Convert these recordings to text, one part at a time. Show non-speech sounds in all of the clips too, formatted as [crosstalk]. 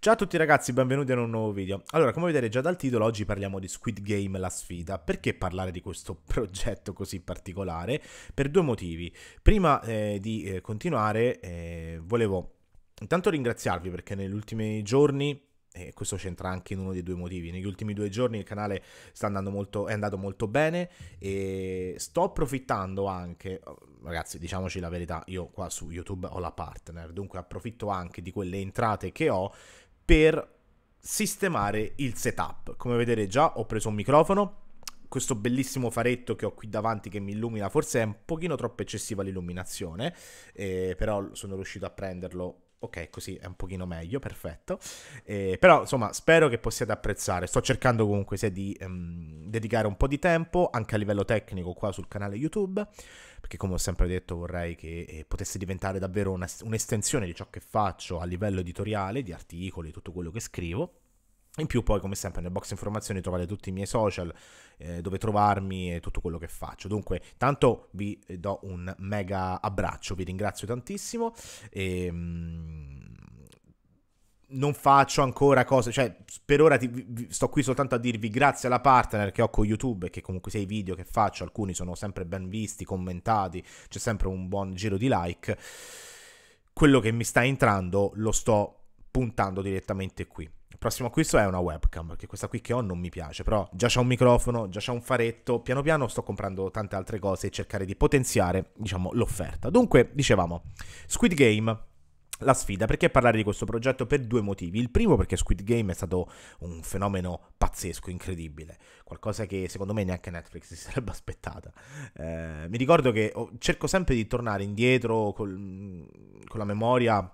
Ciao a tutti ragazzi, benvenuti in un nuovo video. Allora, come vedete già dal titolo, oggi parliamo di Squid Game la sfida. Perché parlare di questo [laughs] progetto così particolare? Per due motivi. Prima eh, di eh, continuare, eh, volevo intanto ringraziarvi perché negli ultimi giorni e eh, questo c'entra anche in uno dei due motivi. Negli ultimi due giorni il canale molto, è andato molto bene e sto approfittando anche, ragazzi diciamoci la verità, io qua su YouTube ho la partner, dunque approfitto anche di quelle entrate che ho per sistemare il setup. Come vedete già ho preso un microfono, questo bellissimo faretto che ho qui davanti che mi illumina, forse è un pochino troppo eccessiva l'illuminazione, eh, però sono riuscito a prenderlo Ok, così è un pochino meglio, perfetto. Eh, però insomma, spero che possiate apprezzare. Sto cercando comunque sia di ehm, dedicare un po' di tempo anche a livello tecnico qua sul canale YouTube, perché come ho sempre detto vorrei che eh, potesse diventare davvero una, un'estensione di ciò che faccio a livello editoriale, di articoli, tutto quello che scrivo. In più poi come sempre nel box informazioni trovate tutti i miei social, eh, dove trovarmi e tutto quello che faccio. Dunque, tanto vi eh, do un mega abbraccio, vi ringrazio tantissimo e, ehm, mh, non faccio ancora cose, cioè per ora ti, vi, sto qui soltanto a dirvi grazie alla partner che ho con YouTube, e che comunque sei video che faccio, alcuni sono sempre ben visti, commentati, c'è sempre un buon giro di like. Quello che mi sta entrando lo sto puntando direttamente qui. Il prossimo acquisto è una webcam, perché questa qui che ho non mi piace, però già c'è un microfono, già c'è un faretto, piano piano sto comprando tante altre cose e cercare di potenziare, diciamo, l'offerta. Dunque, dicevamo, Squid Game la sfida. Perché parlare di questo progetto? Per due motivi. Il primo perché Squid Game è stato un fenomeno pazzesco, incredibile, qualcosa che secondo me neanche Netflix si [laughs] sarebbe aspettata. Eh, mi ricordo che cerco sempre di tornare indietro col, con la memoria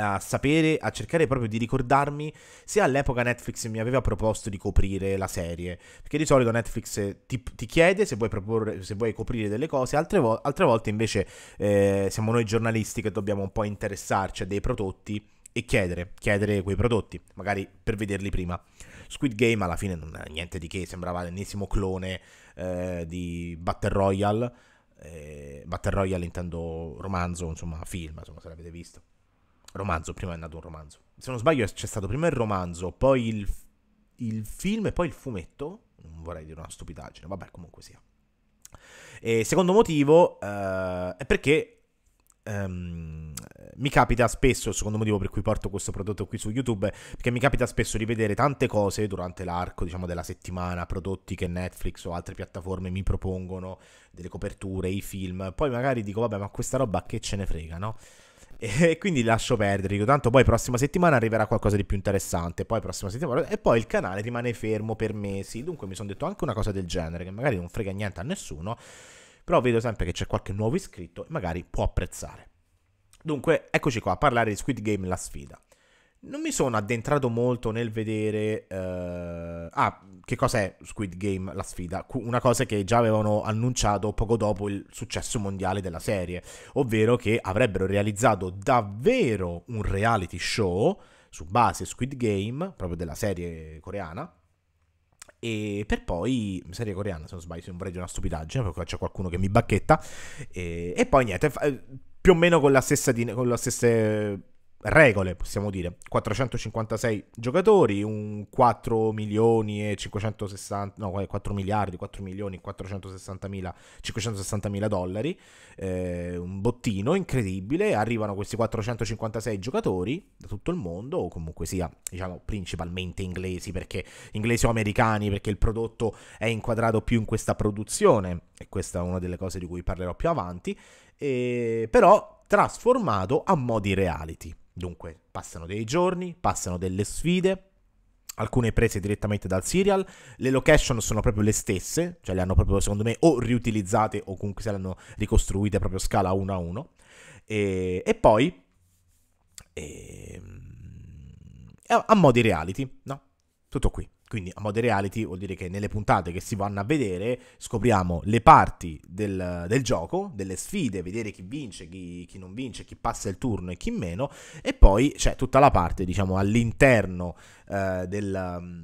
a sapere, a cercare proprio di ricordarmi se all'epoca Netflix mi aveva proposto di coprire la serie. Perché di solito Netflix eh, ti, ti chiede se vuoi, proporre, se vuoi, coprire delle cose, altre, vo- altre volte invece eh, siamo noi giornalisti che dobbiamo un po' interessarci a dei prodotti e chiedere, chiedere quei prodotti, magari per vederli prima. Squid Game alla fine non è niente di che, sembrava l'ennesimo clone eh, di Battle Royale. Eh, Battle Royale intendo romanzo, insomma film, insomma se l'avete visto romanzo, prima è nato un romanzo. Se non sbaglio c'è stato prima il romanzo, poi il, il film e poi il fumetto. Non vorrei dire una stupidaggine, vabbè comunque sia. E secondo motivo uh, è perché Um, mi capita spesso, il secondo motivo per cui porto questo prodotto qui su YouTube, perché mi capita spesso di vedere tante cose durante l'arco, diciamo, della settimana, prodotti che Netflix o altre piattaforme mi propongono, delle coperture, i film, poi magari dico, vabbè, ma questa roba che ce ne frega, no? [laughs] E quindi lascio perdere, dico tanto poi prossima settimana arriverà qualcosa di più interessante, poi prossima settimana e poi il canale rimane fermo per mesi. Dunque mi sono detto anche una cosa del genere che magari non frega niente a nessuno, però vedo sempre che c'è qualche nuovo iscritto e magari può apprezzare. Dunque, eccoci qua a parlare di Squid Game la sfida. Non mi sono addentrato molto nel vedere. Uh... Ah, che cos'è Squid Game, la sfida? Una cosa che già avevano annunciato poco dopo il successo mondiale della serie, ovvero che avrebbero realizzato davvero un reality show su base Squid Game, proprio della serie coreana, e per poi serie coreana se non sbaglio se non vorrei dire una stupidaggine perché c'è qualcuno che mi bacchetta e, e poi niente più o meno con, la stessa, con, le stesse regole, possiamo dire, 456 giocatori, un 4 milioni e 560, no, 4 eh, miliardi, 4 milioni e 460 mila, 560 mila dollari, eh, un bottino incredibile, arrivano questi 456 giocatori da tutto il mondo, o comunque sia, diciamo, principalmente inglesi, perché inglesi o americani, perché il prodotto è inquadrato più in questa produzione, e questa è una delle cose di cui parlerò più avanti, eh, però trasformato a modi reality. Dunque, passano dei giorni, passano delle sfide, alcune prese direttamente dal serial, le location sono proprio le stesse, cioè le hanno proprio secondo me o riutilizzate o comunque se le hanno ricostruite proprio a scala 1 a 1 e, e poi e, ehm, a, a modi reality, no? Tutto qui. Quindi a mode reality vuol dire che nelle puntate che si vanno a vedere scopriamo le parti del, del gioco, delle sfide, vedere chi vince, chi, chi, non vince, chi passa il turno e chi meno, e poi c'è tutta la parte, diciamo, all'interno eh, del, mm,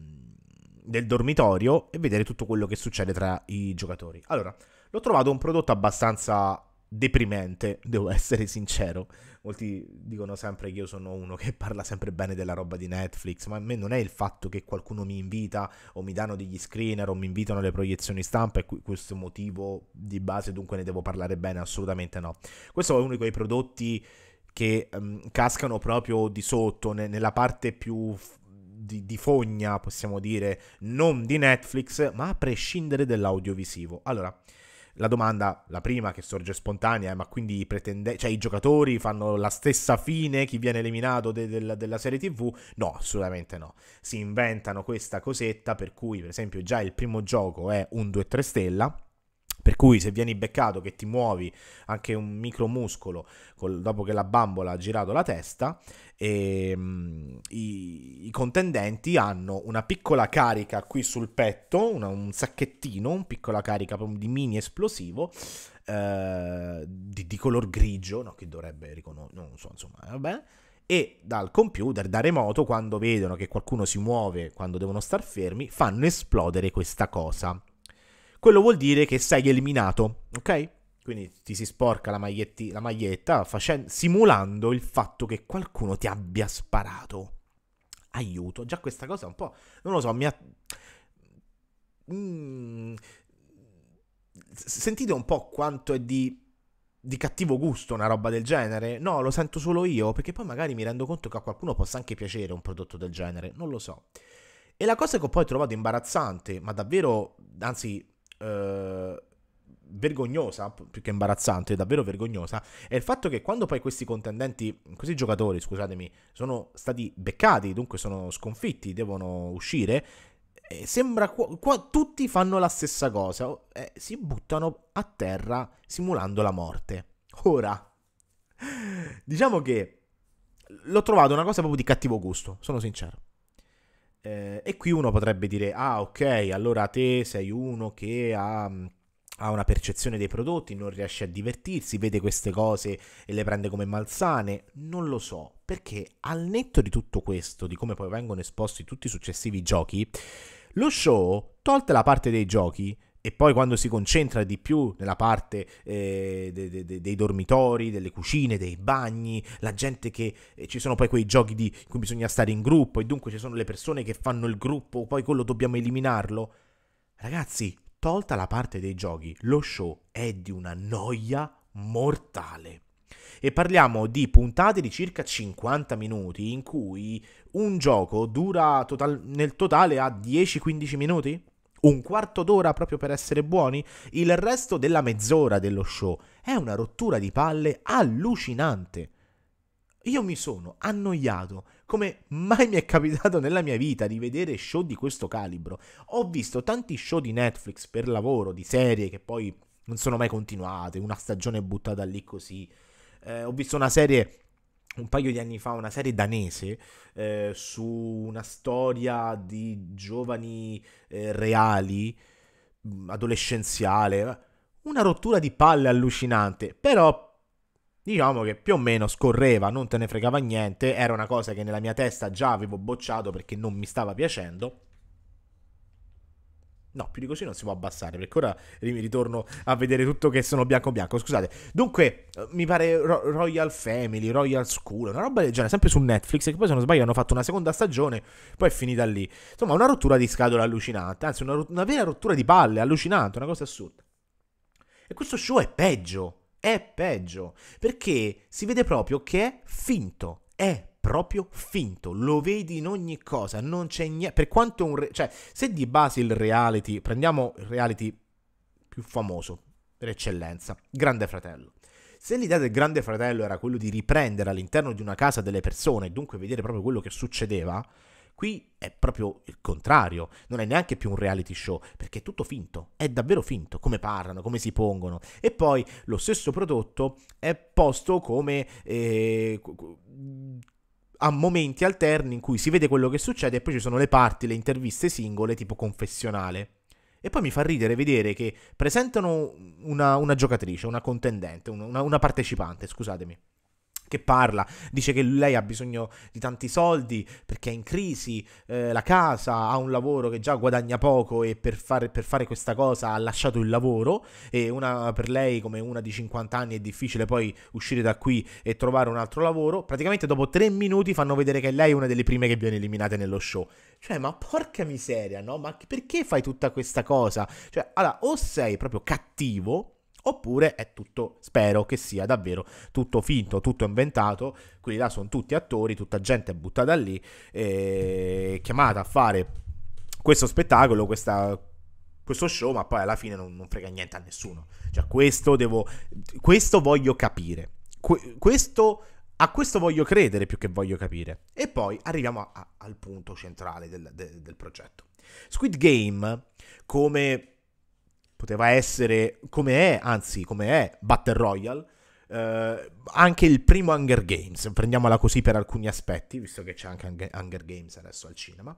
del dormitorio e vedere tutto quello che succede tra i giocatori. Allora, l'ho trovato un prodotto abbastanza deprimente, devo essere sincero. Molti dicono sempre che io sono uno che parla sempre bene della roba di Netflix, ma a me non è il fatto che qualcuno mi invita o mi danno degli screener o mi invitano alle proiezioni stampa e questo motivo di base dunque ne devo parlare bene, assolutamente no. Questo è uno di quei prodotti che um, cascano proprio di sotto, ne- nella parte più f- di, di, fogna, possiamo dire, non di Netflix, ma a prescindere dell'audiovisivo. Allora, la domanda, la prima che sorge spontanea, ma quindi i, pretende- cioè, i giocatori fanno la stessa fine, chi viene eliminato de- de- della serie TV? No, assolutamente no. Si inventano questa cosetta per cui, per esempio, già il primo gioco è un 2-3 stella per cui se vieni beccato che ti muovi anche un micromuscolo col, dopo che la bambola ha girato la testa, e, ehm, mh, i, i, contendenti hanno una piccola carica qui sul petto, una, un sacchettino, una piccola carica di mini esplosivo eh, di, di, color grigio, no, che dovrebbe riconoscere, non so, insomma, vabbè e dal computer, da remoto, quando vedono che qualcuno si muove, quando devono star fermi, fanno esplodere questa cosa quello vuol dire che sei eliminato, ok? Quindi ti si sporca la, maglietti, la maglietta facendo, simulando il fatto che qualcuno ti abbia sparato. Aiuto, già questa cosa è un po', non lo so, mi ha... Mm. Sentite un po' quanto è di di cattivo gusto una roba del genere? No, lo sento solo io, perché poi magari mi rendo conto che a qualcuno possa anche piacere un prodotto del genere, non lo so. E la cosa che ho poi trovato imbarazzante, ma davvero, anzi eh, vergognosa, più che imbarazzante, davvero vergognosa, è il fatto che quando poi questi contendenti, questi giocatori, scusatemi, sono stati beccati, dunque sono sconfitti, devono uscire, eh, sembra qua, qua, tutti fanno la stessa cosa, eh, si buttano a terra simulando la morte. Ora, diciamo che l'ho trovato una cosa proprio di cattivo gusto, sono sincero. Eh, e qui uno potrebbe dire, ah ok, allora te sei uno che ha ha una percezione dei prodotti, non riesce a divertirsi, vede queste cose e le prende come malsane, non lo so, perché al netto di tutto questo, di come poi vengono esposti tutti i successivi giochi, lo show, tolta la parte dei giochi, e poi quando si concentra di più nella parte eh, de, de, de, dei dormitori, delle cucine, dei bagni, la gente che eh, ci sono poi quei giochi di, in cui bisogna stare in gruppo e dunque ci sono le persone che fanno il gruppo, poi quello dobbiamo eliminarlo. Ragazzi, tolta la parte dei giochi, lo show è di una noia mortale. E parliamo di puntate di circa 50 minuti in cui un gioco dura total- nel totale a 10-15 minuti? un quarto d'ora proprio per essere buoni, il resto della mezz'ora dello show è una rottura di palle allucinante. Io mi sono annoiato come mai mi è capitato nella mia vita di vedere show di questo calibro. Ho visto tanti show di Netflix per lavoro, di serie che poi non sono mai continuate, una stagione buttata lì così. Eh, ho visto una serie un paio di anni fa una serie danese eh, su una storia di giovani eh, reali, mm, adolescenziale, una rottura di palle allucinante, però diciamo che più o meno scorreva, non te ne fregava niente, era una cosa che nella mia testa già avevo bocciato perché non mi stava piacendo. No, più di così non si può abbassare, perché ora ritorno a vedere tutto che sono bianco bianco, scusate. Dunque, eh, mi pare Ro- Royal Family, Royal School, una roba del genere, sempre su Netflix, che poi se non sbaglio hanno fatto una seconda stagione, poi è finita lì. Insomma, una rottura di scatola allucinante, anzi una, ro- una vera rottura di palle, allucinante, una cosa assurda. E questo show è peggio, è peggio, perché si vede proprio che è finto, è proprio finto, lo vedi in ogni cosa, non c'è niente, per quanto un... Re- cioè, se di base il reality, prendiamo il reality più famoso, per eccellenza, Grande Fratello. Se l'idea del Grande Fratello era quello di riprendere all'interno di una casa delle persone, e dunque vedere proprio quello che succedeva, qui è proprio il contrario, non è neanche più un reality show, perché è tutto finto, è davvero finto, come parlano, come si pongono. E poi lo stesso prodotto è posto come... Eh, ha momenti alterni in cui si vede quello che succede e poi ci sono le parti, le interviste singole, tipo confessionale. E poi mi fa ridere vedere che presentano una, una giocatrice, una contendente, una, una partecipante, scusatemi che parla, dice che lei ha bisogno di tanti soldi perché è in crisi, eh, la casa, ha un lavoro che già guadagna poco e per fare, per fare questa cosa ha lasciato il lavoro e una, per lei come una di 50 anni è difficile poi uscire da qui e trovare un altro lavoro. Praticamente dopo tre minuti fanno vedere che lei è una delle prime che viene eliminata nello show. Cioè, ma porca miseria, no? Ma perché fai tutta questa cosa? Cioè, allora, o sei proprio cattivo oppure è tutto, spero che sia davvero tutto finto, tutto inventato, quindi là sono tutti attori, tutta gente buttata lì, eh, chiamata a fare questo spettacolo, questa, questo show, ma poi alla fine non, non, frega niente a nessuno. Cioè, questo devo. Questo voglio capire. questo, a questo voglio credere più che voglio capire. E poi arriviamo a, a, al punto centrale del, de, del progetto. Squid Game, come poteva essere come è, anzi come è, Battle Royale, eh, anche il primo Hunger Games, prendiamola così per alcuni aspetti, visto che c'è anche Hunger Games adesso al cinema.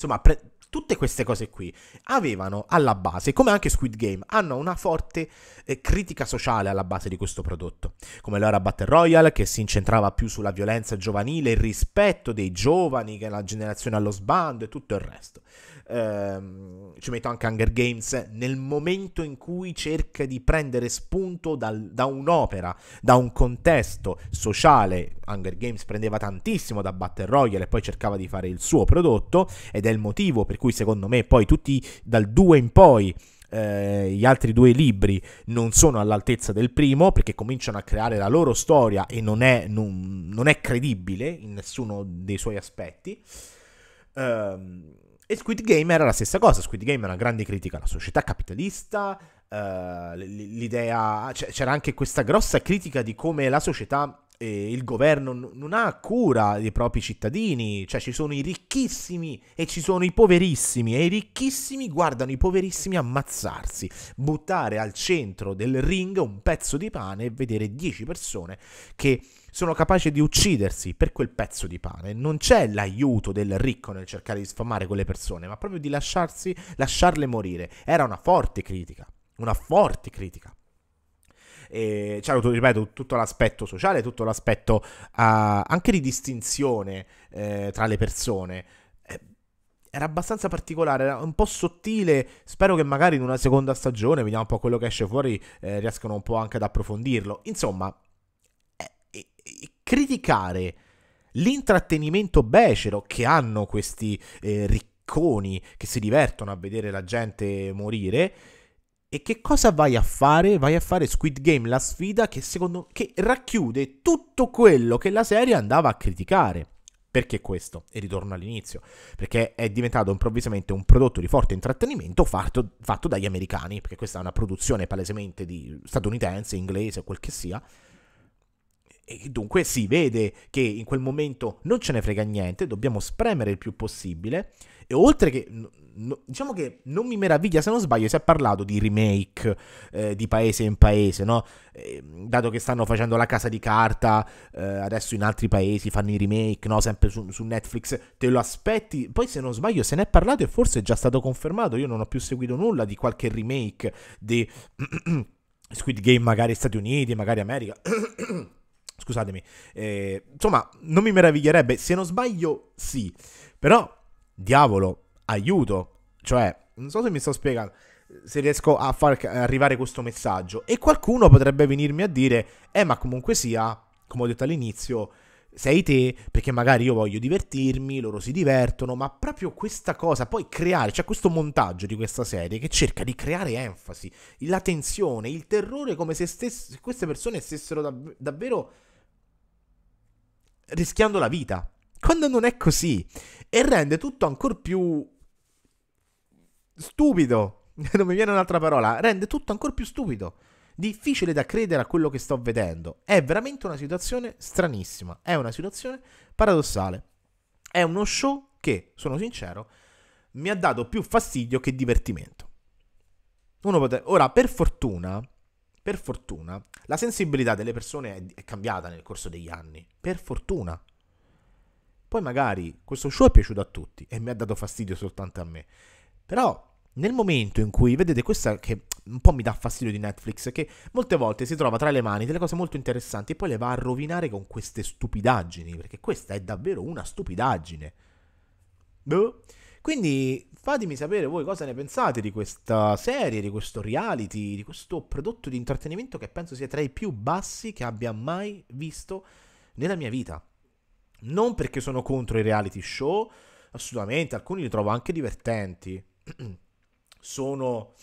Insomma, pre- tutte queste cose qui avevano alla base, come anche Squid Game, hanno una forte eh, critica sociale alla base di questo prodotto, come lo era Battle Royale che si incentrava più sulla violenza giovanile, il rispetto dei giovani, che è la generazione allo sbando e tutto il resto ehm, ci metto anche Hunger Games, nel momento in cui cerca di prendere spunto dal, da un'opera, da un contesto sociale, Hunger Games prendeva tantissimo da Battle Royale e poi cercava di fare il suo prodotto ed è il motivo per cui secondo me poi tutti dal 2 in poi... Eh, gli altri due libri non sono all'altezza del primo perché cominciano a creare la loro storia e non è, non, non è credibile in nessuno dei suoi aspetti. Um, e Squid Game era la stessa cosa, Squid Game era una grande critica alla società capitalista, eh, l'idea, cioè, c'era anche questa grossa critica di come la società e il governo non ha cura dei propri cittadini, cioè ci sono i ricchissimi e ci sono i poverissimi e i ricchissimi guardano i poverissimi ammazzarsi, buttare al centro del ring un pezzo di pane e vedere 10 persone che sono capaci di uccidersi per quel pezzo di pane. Non c'è l'aiuto del ricco nel cercare di sfamare quelle persone, ma proprio di lasciarsi, lasciarle morire. Era una forte critica, una forte critica. E c'era, cioè, ripeto, tutto l'aspetto sociale, tutto l'aspetto uh, anche di distinzione eh, tra le persone. Eh, era abbastanza particolare, era un po' sottile. Spero che magari in una seconda stagione, vediamo un po' quello che esce fuori, eh, riescano un po' anche ad approfondirlo. Insomma, criticare l'intrattenimento becero che hanno questi eh, ricconi che si divertono a vedere la gente morire. E che cosa vai a fare? Vai a fare Squid Game, la sfida che secondo che racchiude tutto quello che la serie andava a criticare. Perché questo? E ritorno all'inizio. Perché è diventato improvvisamente un prodotto di forte intrattenimento fatto, fatto dagli americani, perché questa è una produzione palesemente statunitense, inglese o quel che sia e dunque si vede che in quel momento non ce ne frega niente, dobbiamo spremere il più possibile. E oltre che, no, diciamo che non mi meraviglia se non sbaglio, si è parlato di remake eh, di paese in paese, no? Eh, dato che stanno facendo la casa di carta, eh, adesso in altri paesi fanno i remake, no? Sempre su, su, Netflix, te lo aspetti. Poi se non sbaglio se ne è parlato e forse è già stato confermato, io non ho più seguito nulla di qualche remake di [clears throat] Squid Game magari Stati Uniti, magari America. [clears throat] Scusatemi. Eh, insomma, non mi meraviglierebbe. Se non sbaglio, sì. Però, diavolo, aiuto. Cioè, non so se mi sto spiegando. Se riesco a far arrivare questo messaggio. E qualcuno potrebbe venirmi a dire, eh, ma comunque sia, come ho detto all'inizio, sei te, perché magari io voglio divertirmi, loro si divertono, ma proprio questa cosa, poi creare, cioè questo montaggio di questa serie che cerca di creare enfasi, la tensione, il terrore come se, stess- queste persone stessero dav- davvero rischiando la vita. Quando non è così. E rende tutto ancora più stupido. [laughs] non mi viene un'altra parola. Rende tutto ancora più stupido. Difficile da credere a quello che sto vedendo. È veramente una situazione stranissima. È una situazione paradossale. È uno show che, sono sincero, mi ha dato più fastidio che divertimento. Pote- Ora, per fortuna, per fortuna, la sensibilità delle persone è, è cambiata nel corso degli anni. Per fortuna. Poi magari questo show è piaciuto a tutti e mi ha dato fastidio soltanto a me. Però nel momento in cui, vedete, questa che un po' mi dà fastidio di Netflix, che molte volte si trova tra le mani delle cose molto interessanti e poi le va a rovinare con queste stupidaggini, perché questa è davvero una stupidaggine. Boh. Quindi fatemi sapere voi cosa ne pensate di questa serie, di questo reality, di questo prodotto di intrattenimento che penso sia tra i più bassi che abbia mai visto nella mia vita. Non perché sono contro i reality show, assolutamente, alcuni li trovo anche divertenti. [clears throat] sono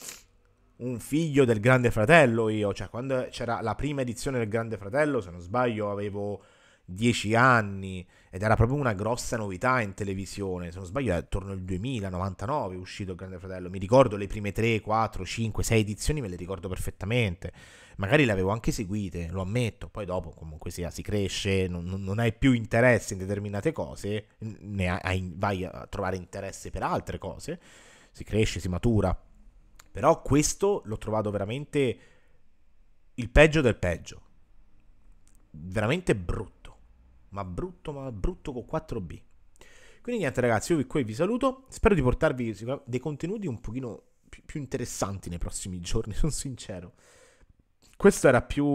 un figlio del Grande Fratello io, cioè quando c'era la prima edizione del Grande Fratello, se non sbaglio, avevo dieci anni ed era proprio una grossa novità in televisione. Se non sbaglio, è attorno al 2099 è uscito il Grande Fratello. Mi ricordo le prime 3, 4, 5, 6 edizioni, me le ricordo perfettamente. Magari le avevo anche seguite, lo ammetto. Poi dopo, comunque sia, si cresce, non, non hai più interesse in determinate cose, ne hai, vai a trovare interesse per altre cose. Si cresce, si matura. Però questo l'ho trovato veramente il peggio del peggio. Veramente brutto ma brutto, ma brutto con 4B. Quindi niente ragazzi, io qui vi saluto, spero di portarvi dei contenuti un pochino più interessanti nei prossimi giorni, [laughs] sono sincero. Questo era più,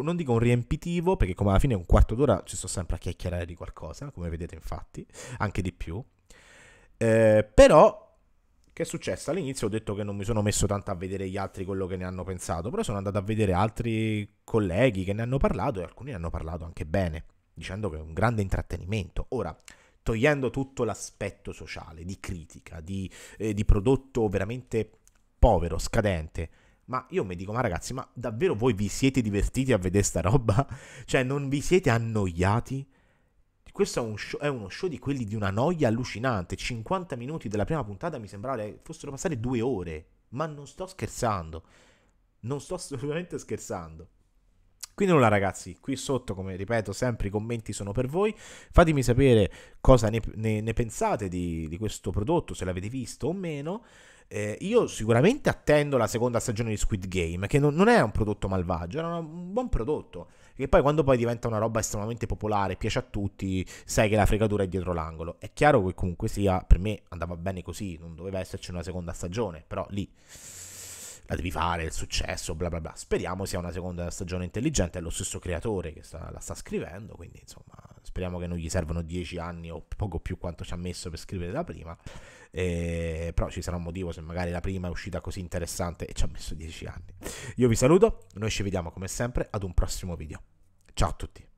non dico un riempitivo, perché come alla fine un quarto d'ora ci sto sempre a chiacchierare di qualcosa, come vedete infatti, anche di più. Eh, però che è successo? All'inizio ho detto che non mi sono messo tanto a vedere gli altri quello che ne hanno pensato, però sono andato a vedere altri colleghi che ne hanno parlato e alcuni ne hanno parlato anche bene dicendo che è un grande intrattenimento. Ora, togliendo tutto l'aspetto sociale, di critica, di, eh, di prodotto veramente povero, scadente, ma io mi dico, ma ragazzi, ma davvero voi vi siete divertiti a vedere sta roba? [laughs] Cioè, non vi siete annoiati? Questo è, un show, è, uno show di quelli di una noia allucinante. 50 minuti della prima puntata mi sembrava fossero passate due ore. Ma non sto scherzando. Non sto assolutamente scherzando. Quindi nulla ragazzi, qui sotto come ripeto sempre i commenti sono per voi, fatemi sapere cosa ne, ne, ne pensate di, di questo prodotto, se l'avete visto o meno. Eh, io sicuramente attendo la seconda stagione di Squid Game, che non, non è un prodotto malvagio, era un buon prodotto. Che poi quando poi diventa una roba estremamente popolare, piace a tutti, sai che la fregatura è dietro l'angolo. È chiaro che comunque sia, per me andava bene così, non doveva esserci una seconda stagione, però lì la devi fare, il successo, bla bla bla. Speriamo sia una seconda stagione intelligente, è lo stesso creatore che sta, la sta scrivendo, quindi insomma speriamo che non gli servano dieci anni o poco più quanto ci ha messo per scrivere la prima, eh, però ci sarà un motivo se magari la prima è uscita così interessante e ci ha messo dieci anni. Io vi saluto, noi ci vediamo come sempre ad un prossimo video. Ciao a tutti!